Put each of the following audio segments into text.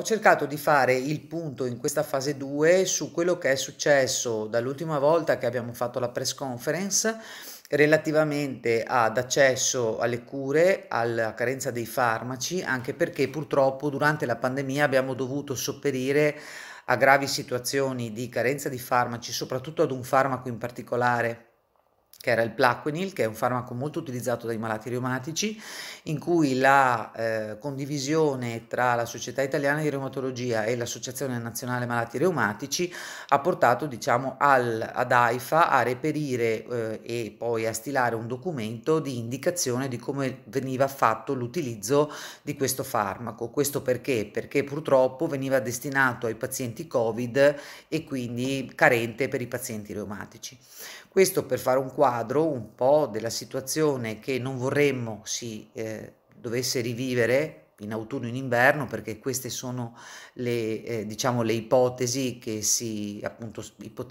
ho cercato di fare il punto in questa fase 2 su quello che è successo dall'ultima volta che abbiamo fatto la press conference relativamente ad accesso alle cure, alla carenza dei farmaci, anche perché purtroppo durante la pandemia abbiamo dovuto sopperire a gravi situazioni di carenza di farmaci, soprattutto ad un farmaco in particolare che era il Plaquenil, che è un farmaco molto utilizzato dai malati reumatici, in cui la eh, condivisione tra la Società Italiana di Reumatologia e l'Associazione Nazionale Malati Reumatici ha portato diciamo, al, ad AIFA a reperire eh, e poi a stilare un documento di indicazione di come veniva fatto l'utilizzo di questo farmaco. Questo perché? Perché purtroppo veniva destinato ai pazienti Covid e quindi carente per i pazienti reumatici. Questo per fare un quadro quadro un po' della situazione che non vorremmo si eh, dovesse rivivere in autunno e in inverno perché queste sono le, eh, diciamo, le ipotesi che si appunto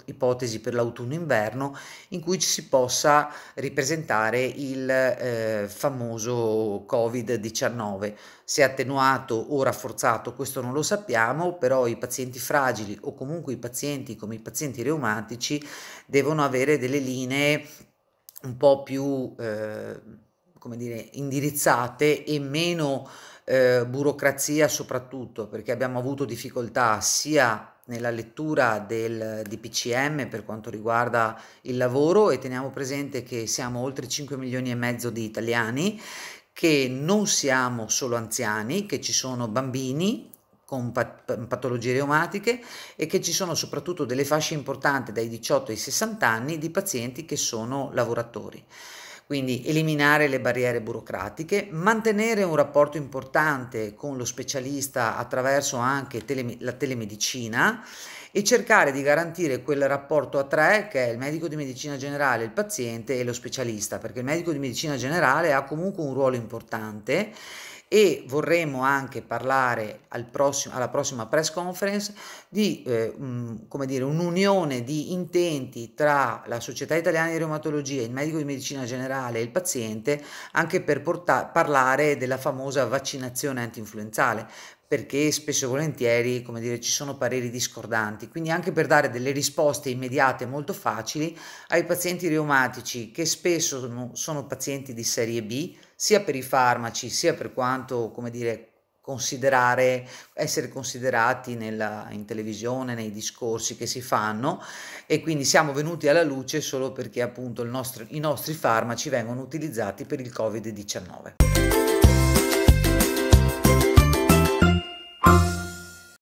ipotesi per l'autunno inverno in cui ci si possa ripresentare il eh, famoso covid-19 se attenuato o rafforzato questo non lo sappiamo però i pazienti fragili o comunque i pazienti come i pazienti reumatici devono avere delle linee un po' più, eh, come dire, indirizzate e meno eh, burocrazia soprattutto, perché abbiamo avuto difficoltà sia nella lettura del DPCM per quanto riguarda il lavoro e teniamo presente che siamo oltre 5 milioni e mezzo di italiani, che non siamo solo anziani, che ci sono bambini con patologie reumatiche e che ci sono soprattutto delle fasce importanti dai 18 ai 60 anni di pazienti che sono lavoratori. Quindi eliminare le barriere burocratiche, mantenere un rapporto importante con lo specialista attraverso anche tele- la telemedicina e cercare di garantire quel rapporto a tre che è il medico di medicina generale, il paziente e lo specialista, perché il medico di medicina generale ha comunque un ruolo importante e vorremmo anche parlare al prossimo, alla prossima press conference di eh, um, dire, un'unione di intenti tra la Società Italiana di Reumatologia, il medico di medicina generale e il paziente anche per porta- parlare della famosa vaccinazione antinfluenzale perché spesso e volentieri come dire, ci sono pareri discordanti, quindi anche per dare delle risposte immediate molto facili ai pazienti reumatici che spesso sono, sono pazienti di serie B, sia per i farmaci sia per quanto, come dire, considerare, essere considerati nella, in televisione, nei discorsi che si fanno e quindi siamo venuti alla luce solo perché appunto nostro, i nostri farmaci vengono utilizzati per il Covid-19.